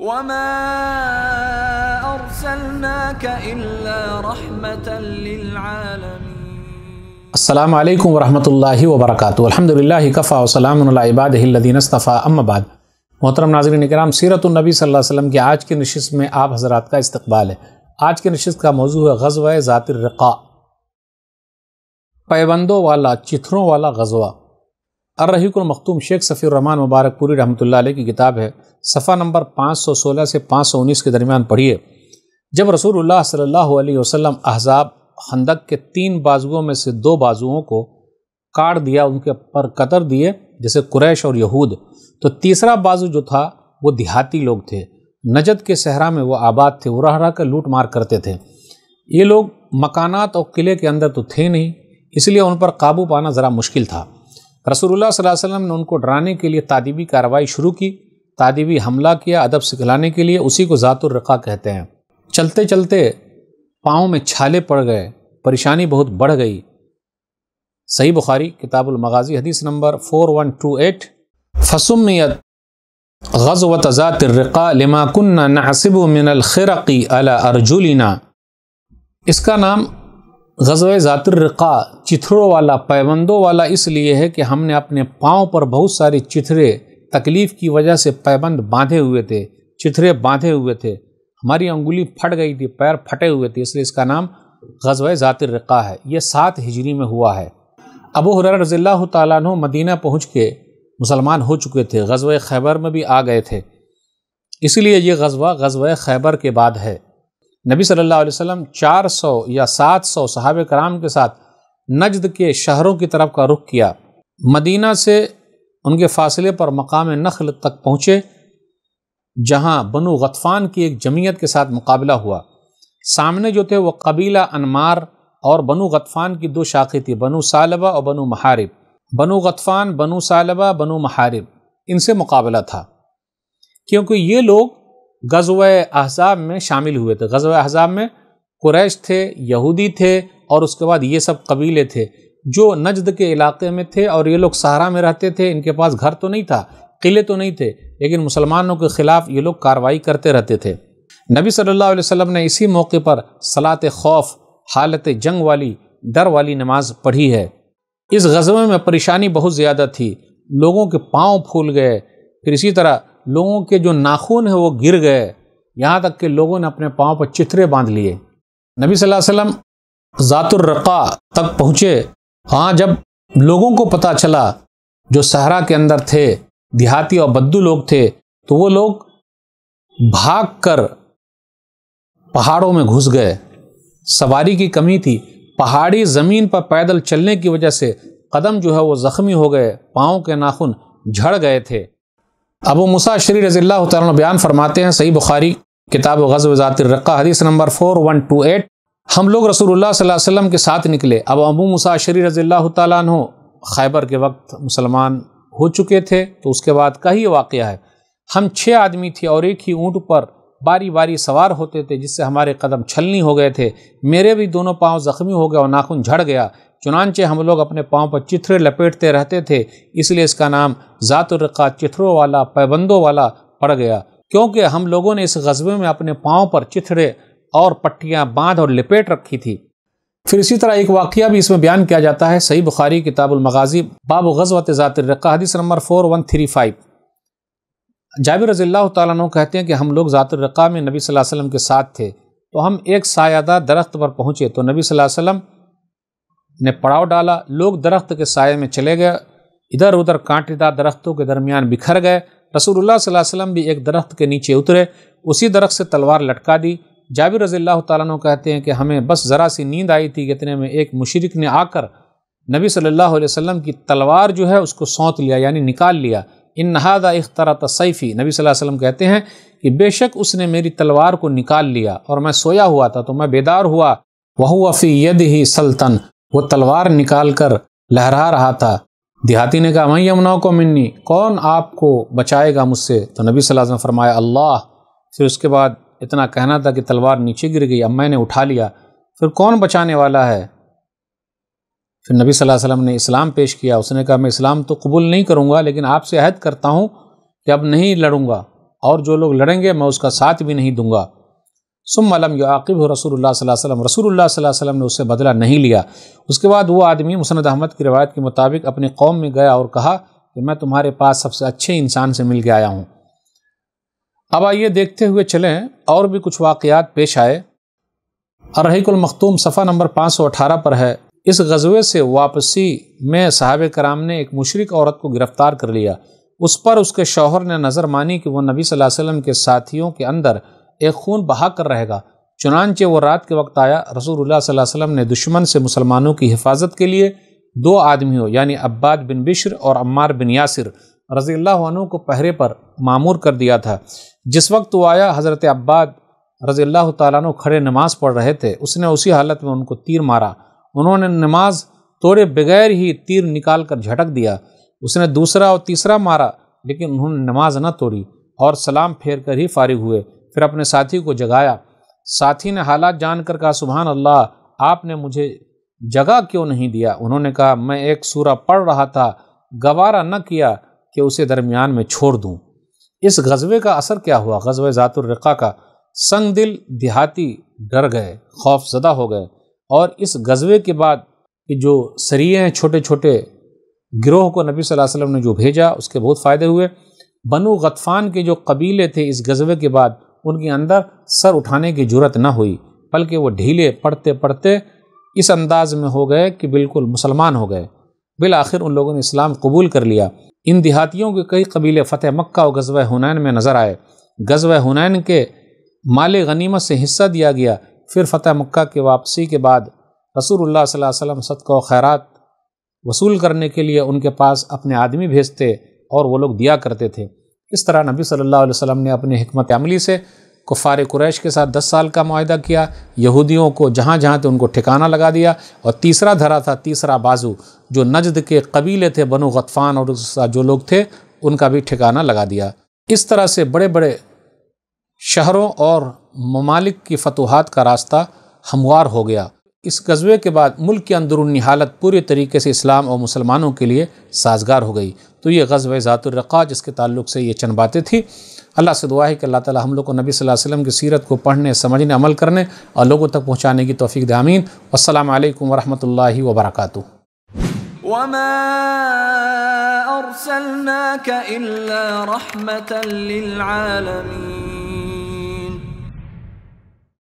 وما أرسلناك إلا رحمة للعالمين السلام عليكم ورحمة الله وبركاته الحمد لله كفى وسلام على عباده الذين اصطفى أما بعد मोहतरम नाजरन कराम सीरत नबी सल्लल्लाहु अलैहि वसल्लम की आज की नशस्त में आप हजरात का इस्तकबाल है आज की नशस्त का मौजू है गजवा ज़ातिर रक़ा पैबंदों वाला चिथरों वाला गजवा अर्रहीकुलमखतूम शेख सफ़ीररहमान मुबारकपुरी लाई की किताब है सफ़ा नंबर 516 से 519 के दरमियान पढ़िए जब रसूल सल्लल्लाहु वसम अहजाब खंदक के तीन बाजुओं में से दो बाजुओं को काट दिया उनके पर कतर दिए जैसे कुरैश और यहूद तो तीसरा बाजू जो था वो देहाती लोग थे नजद के सहरा में वो आबाद थे वो रह रह कर लूट मार करते थे ये लोग मकानात और किले के अंदर तो थे नहीं इसलिए उन पर काबू पाना ज़रा मुश्किल था रसूलुल्लाह सल्लल्लाहु अलैहि वसल्लम ने उनको डराने के लिए तादीबी कार्रवाई शुरू की तादीबी हमला किया अदब सिखलाने के लिए उसी को ज़ातुर्रक़ा कहते हैं चलते चलते पाँव में छाले पड़ गए परेशानी बहुत बढ़ गई सही बुखारी किताबुल मगाजी हदीस number four one two eight फसुमियत गजवत ज़ातरक़ा लिमा कन्ना नसिब मिनल खिरक़ी अला अर्जुलिना इसका नाम गज़व ज़ातरक़ा चिथड़ों वाला पैबंदों वाला इसलिए है कि हमने अपने पाँव पर बहुत सारे चिथड़े तकलीफ़ की वजह से पैबंद बांधे हुए थे चिथड़े बांधे हुए थे हमारी अंगुली फट गई थी पैर फटे हुए थे इसलिए इसका नाम गजवा ज़ातरक़ा है ये सात हिजरी में हुआ है अबू हर रज़ील्ला तु मदीना पहुँच के मुसलमान हो चुके थे गजवा खैबर में भी आ गए थे इसलिए ये गजवा गजवा खैबर के बाद है नबी सल्लल्लाहु अलैहि वसल्लम 400 या 700 सहाब कराम के साथ नजद के शहरों की तरफ का रुख किया मदीना से उनके फासले पर मकाम नखल तक पहुँचे जहाँ बनु गतफ़ान की एक जमीयत के साथ मुकाबला हुआ सामने जो थे वह कबीला अनमार और बनु गतफ़ान की दो शाखें थी बनु सालबा और बनु महारब बनु गतफ़ान बनु सालबा बनु महारब इनसे मुकाबला था क्योंकि ये लोग गज़व अहसाब में शामिल हुए थे गज़व अहसाब में क्रैश थे यहूदी थे और उसके बाद ये सब कबीले थे जो नजद के इलाके में थे और ये लोग सहारा में रहते थे इनके पास घर तो नहीं था किले तो नहीं थे लेकिन मुसलमानों के ख़िलाफ़ ये लोग कार्रवाई करते रहते थे नबी सल्लल्लाहु अलैहि वसल्लम ने इसी मौके पर सलात खौफ हालत जंग वाली डर वाली नमाज पढ़ी है इस गज़बे में परेशानी बहुत ज़्यादा थी लोगों के पाँव फूल गए फिर इसी तरह लोगों के जो नाखून है वो गिर गए यहाँ तक कि लोगों ने अपने पाँव पर चित्रे बांध लिए नबी सल्लल्लाहु अलैहि वसल्लम तक पहुँचे हाँ जब लोगों को पता चला जो सहरा के अंदर थे देहाती और बद्दू लोग थे तो वो लोग भाग कर पहाड़ों में घुस गए सवारी की कमी थी पहाड़ी ज़मीन पर पैदल चलने की वजह से कदम जो है वो ज़ख्मी हो गए पाँव के नाखून झड़ गए थे अबू मुसा शरी रज़ील्ला बयान फरमाते हैं सही बुखारी किताब गज़ हदीस number four one two eight हम लोग रसूलुल्लाह सल्लल्लाहु अलैहि वसल्लम के साथ निकले अब अबू मुसा शरी रज़ील्ला तु खैबर के वक्त मुसलमान हो चुके थे तो उसके बाद का ही वाक़ है हम छः आदमी थे और एक ही ऊँट पर बारी बारी सवार होते थे जिससे हमारे कदम छलनी हो गए थे मेरे भी दोनों पांव ज़ख्मी हो गए और नाखून झड़ गया चुनानचे हम लोग अपने पाँव पर चिथरे लपेटते रहते थे इसलिए इसका नाम ज़ातुर्रका चिथरों वाला पैबंदों वाला पड़ गया क्योंकि हम लोगों ने इस गजबे में अपने पाँव पर चिथड़े और पट्टियाँ बांध और लपेट रखी थी फिर इसी तरह एक वाक़ भी इसमें बयान किया जाता है सही बुखारी मगाजी बाब गजवत ज़ातुर्रका हदीस number four one three five Jabir रजील्ला तु कहते हैं कि हम लोग ज़ातुर्रका में नबी वसल्लम के साथ थे तो हम एक सायादा दरख्त पर पहुँचे तो नबी वसल्लम ने पड़ाव डाला लोग दरख्त के साय में चले गए इधर उधर कांटेदार दरख्तों के दरमियान बिखर गए रसूलुल्लाह सल्लल्लाहु अलैहि वसल्लम भी एक दरख्त के नीचे उतरे उसी दरख्त से तलवार लटका दी जाबिर रज़ी अल्लाह कहते हैं कि हमें बस ज़रा सी नींद आई थी इतने में एक मशरक ने आकर नबी सल्लल्लाहु अलैहि वसल्लम की तलवार जो है उसको सौंत लिया यानी निकाल लिया इन नहादा इख्तरा सैफ़ी नबी सल्लल्लाहु अलैहि वसल्लम कहते हैं कि बेशक उसने मेरी तलवार को निकाल लिया और मैं सोया हुआ था तो मैं बेदार हुआ वह वफ़ी यद ही सल्तन वो तलवार निकाल कर लहरा रहा था देहाती ने कहा मैं यमुना को मिन्नी कौन आपको बचाएगा मुझसे तो नबी सल्लल्लाहु अलैहि वसल्लम फरमाया अल्लाह फिर उसके बाद इतना कहना था कि तलवार नीचे गिर गई अब मैंने उठा लिया फिर कौन बचाने वाला है फिर नबी सल्लल्लाहु अलैहि वसल्लम ने इस्लाम पेश किया उसने कहा मैं इस्लाम तो कबूल नहीं करूँगा लेकिन आपसे अहद करता हूँ कि अब नहीं लड़ूंगा और जो लोग लड़ेंगे मैं उसका साथ भी नहीं दूंगा सुमलम याकिब रसूल वसम रसूल वसम ने उससे बदला नहीं लिया उसके बाद वो आदमी मुसनद अहमद की रवायत के मुताबिक अपने कौम में गया और कहा कि मैं तुम्हारे पास सबसे अच्छे इंसान से मिल के आया हूँ अब आइए देखते हुए चलें और भी कुछ वाक़ात पेश आए मखतूम सफ़ा नंबर पाँच सौ अठारह पर है इस गजबे से वापसी में साहब कराम ने एक मशरक औरत को गिरफ़्तार कर लिया उस पर उसके शौहर ने नज़र मानी कि वह नबी वसल्लम के साथियों के अंदर एक खून बहा कर रहेगा चुनानचे वो रात के वक्त आया रसूल वसम ने दुश्मन से मुसलमानों की हिफाजत के लिए दो आदमियों यानी अब्बाद बिन बिश्र और अम्मार बिन यासिर रजी अल्लाहनों को पहरे पर मामूर कर दिया था जिस वक्त वो आया हज़रत अब्बाद रजी अल्लाह तु खड़े नमाज पढ़ रहे थे उसने उसी हालत में उनको तीर मारा उन्होंने नमाज तोड़े बगैर ही तीर निकाल कर झटक दिया उसने दूसरा और तीसरा मारा लेकिन उन्होंने नमाज न तोड़ी और सलाम फेर कर ही फारिग हुए फिर अपने साथी को जगाया साथी ने हालात जानकर कहा सुबहान अल्लाह आपने मुझे जगह क्यों नहीं दिया उन्होंने कहा मैं एक सूरा पढ़ रहा था गवारा न किया कि उसे दरमियान में छोड़ दूँ इस गज़बे का असर क्या हुआ गज़ब ज़ातुलरक़ा का संग दिल देहाती डर गए खौफ ज़दा हो गए और इस गज़बे के बाद कि जो सरिये हैं छोटे छोटे गिरोह को नबी सल्लल्लाहु अलैहि वसल्लम ने जो भेजा उसके बहुत फ़ायदे हुए बनु गतफ़ान के जो कबीले थे इस गज़बे के बाद उनके अंदर सर उठाने की जरूरत न हुई बल्कि वो ढीले पड़ते पड़ते इस अंदाज में हो गए कि बिल्कुल मुसलमान हो गए बिल आखिर उन लोगों ने इस्लाम कबूल कर लिया इन देहातियों के कई कबीले फ़तेह मक्का और गजब हुनैन में नज़र आए गजब हुनैन के माल गनीमत से हिस्सा दिया गया फिर फ़तेह मक्का के वापसी के बाद रसूलुल्लाह सल्लल्लाहु अलैहि वसल्लम सदक़ खैरात वसूल करने के लिए उनके पास अपने आदमी भेजते और वो लोग दिया करते थे इस तरह नबी सल्लल्लाहु अलैहि वसल्लम ने अपनी हमत अमली से कुफ़ार कुरैश के साथ दस साल का माहा किया यहूदियों को जहाँ जहाँ थे उनको ठिकाना लगा दिया और तीसरा धरा था तीसरा बाजू जो नजद के कबीले थे बनु गतफ़ान और जो लोग थे उनका भी ठिकाना लगा दिया इस तरह से बड़े बड़े शहरों और ममालिक की फतूहत का रास्ता हमवार हो गया इस गज़बे के बाद मुल्क की अंदरूनी हालत पूरे तरीके से इस्लाम और मुसलमानों के लिए साजगार हो गई तो ये गज़ब ज़ातुलरक़ा जिसके ताल्लुक से ये चंद बातें थी अल्लाह से दुआ है कि अल्लाह ताला हम लोग को नबी सल्लल्लाहु अलैहि वसल्लम की सीरत को पढ़ने समझने अमल करने और लोगों तक पहुँचाने की तोफ़ी दामीन असलम वरहमल वबरक